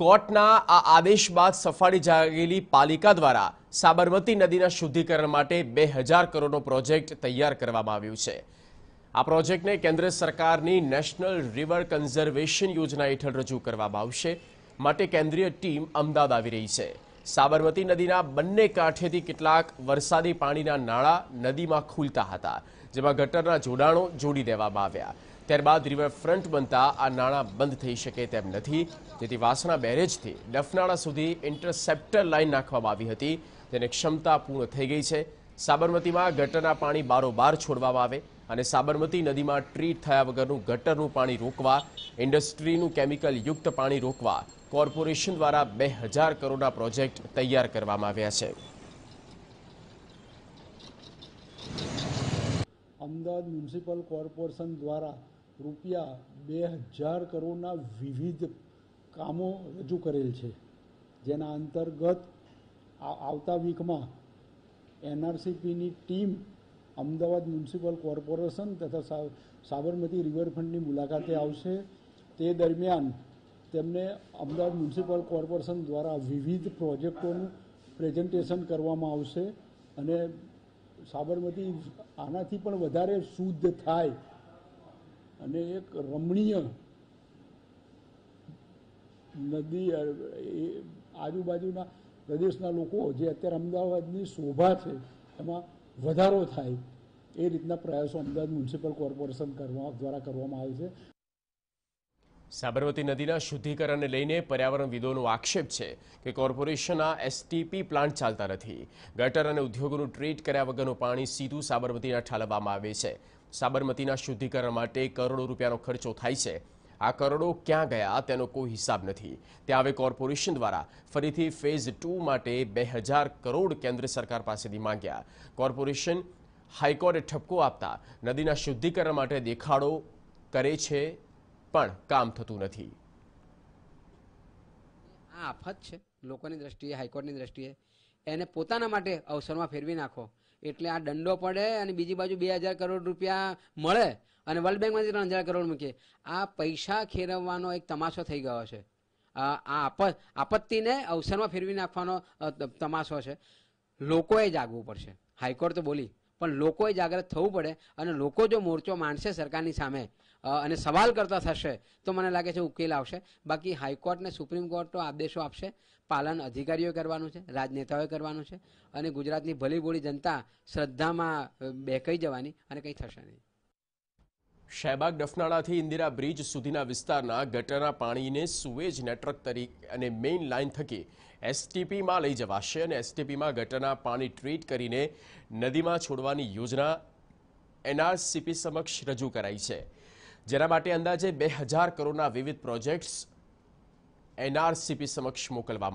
કોર્ટના આ આદેશ બાદ સફાળી જાગેલી પાલિકા દ્વારા સાબરમતી નદીના શુદ્ધિકરણ માટે બે હજાર કરોડનો પ્રોજેક્ટ તૈયાર કરવામાં આવ્યું છે આ પ્રોજેક્ટને કેન્દ્ર સરકારની નેશનલ રિવર કન્ઝર્વેશન યોજના હેઠળ રજૂ કરવામાં આવશે માટે કેન્દ્રીય ટીમ અમદાવાદ આવી રહી છે સાબરમતી નદીના બંને કાંઠેથી કેટલાક વરસાદી પાણીના નાળા નદીમાં ખુલતા હતા જેમાં ગટરના જોડાણો જોડી દેવામાં આવ્યા ત્યારબાદ રિવરફ્રન્ટ બનતા આ નાણાં બંધ થઈ શકે તેમ નથી જેથી વાસણા બેરેજથી ડફનાળા સુધી ઇન્ટરસેપ્ટર લાઇન નાખવામાં આવી હતી તેને ક્ષમતા પૂર્ણ થઈ ગઈ છે સાબરમતીમાં ગટરના પાણી બારોબાર છોડવામાં આવે અને સાબરમતી નદીમાં ટ્રીટ થયા વગરનું ગટરનું પાણી રોકવા ઇન્ડસ્ટ્રીનું કેમિકલ યુક્ત પાણી રોકવા કોર્પોરેશન દ્વારા બે હજાર કરોડના પ્રોજેક્ટ તૈયાર કરવામાં આવ્યા છે અમદાવાદ મ્યુનિસિપલ કોર્પોરેશન દ્વારા રૂપિયા બે હજાર કરોડના વિવિધ કામો રજૂ કરેલ છે જેના અંતર્ગત આવતા વીકમાં એનઆરસીપીની ટીમ અમદાવાદ મ્યુનિસિપલ કોર્પોરેશન તથા સાબરમતી રિવરફ્રન્ટની મુલાકાતે આવશે તે દરમિયાન તેમને અમદાવાદ મ્યુનિસિપલ કોર્પોરેશન દ્વારા વિવિધ પ્રોજેક્ટોનું પ્રેઝન્ટેશન કરવામાં આવશે અને સાબરમતી આનાથી પણ વધારે શુદ્ધ થાય અને એક રમણીય નદી આજુબાજુના પ્રદેશના લોકો જે અત્યારે અમદાવાદની શોભા છે એમાં વધારો થાય એ રીતના પ્રયાસો અમદાવાદ મ્યુનિસિપલ કોર્પોરેશન કરવા દ્વારા કરવામાં આવે છે સાબરમતી નદીના શુદ્ધિકરણને લઈને પર્યાવરણવિદોનો આક્ષેપ છે કે કોર્પોરેશનના એસટીપી પ્લાન્ટ ચાલતા નથી ગટર અને ઉદ્યોગોનું ટ્રીટ કર્યા વગરનું પાણી સીધું સાબરમતીના ઠાલવવામાં આવે છે સાબરમતીના શુદ્ધિકરણ માટે કરોડો રૂપિયાનો ખર્ચો થાય છે આ કરોડો ક્યાં ગયા તેનો કોઈ હિસાબ નથી ત્યાં હવે કોર્પોરેશન દ્વારા ફરીથી ફેઝ ટુ માટે બે હજાર કરોડ કેન્દ્ર સરકાર પાસેથી માંગ્યા કોર્પોરેશન હાઈકોર્ટે ઠપકો આપતા નદીના શુદ્ધિકરણ માટે દેખાડો કરે છે પણ કામ થતું નથી આ આફત છે લોકોની દ્રષ્ટિએ હાઈકોર્ટની દ્રષ્ટિએ એને પોતાના માટે અવસરમાં ફેરવી નાખો એટલે આ દંડો પડે અને બીજી બાજુ બે હજાર કરોડ રૂપિયા મળે અને વર્લ્ડ બેંકમાંથી ત્રણ હજાર કરોડ મૂકીએ આ પૈસા ખેરવવાનો એક તમાશો થઈ ગયો છે આ આપત્તિને અવસરમાં ફેરવી નાખવાનો તમાશો છે લોકોએ જાગવું પડશે હાઈકોર્ટ તો બોલી પણ લોકોએ જાગૃત થવું પડે અને લોકો જો મોરચો માંડશે સરકારની સામે અને સવાલ કરતા થશે તો મને લાગે છે ઉકેલ આવશે બાકી હાઈકોર્ટ ને સુપ્રીમ કોર્ટનો આદેશો આપશે પાલન અધિકારીઓ કરવાનું છે રાજનેતાઓએ કરવાનું છે અને ગુજરાતની ભલીભોળી જનતા શ્રદ્ધામાં બેકાઈ જવાની અને કંઈ થશે નહીં શહેબાગ ડફનાળાથી ઇન્દિરા બ્રિજ સુધીના વિસ્તારના ગટરના પાણીને સુએજ નેટવર્ક તરીકે અને મેઇન લાઇન થકી એસટીપીમાં લઈ જવાશે અને એસટીપીમાં ગટરના પાણી ટ્રીટ કરીને નદીમાં છોડવાની યોજના એનઆરસીપી સમક્ષ રજૂ કરાઈ છે જેના માટે અંદાજે બે હજાર કરોડના વિવિધ પ્રોજેક્ટ્સ એનઆરસીપી સમક્ષ મોકલવામાં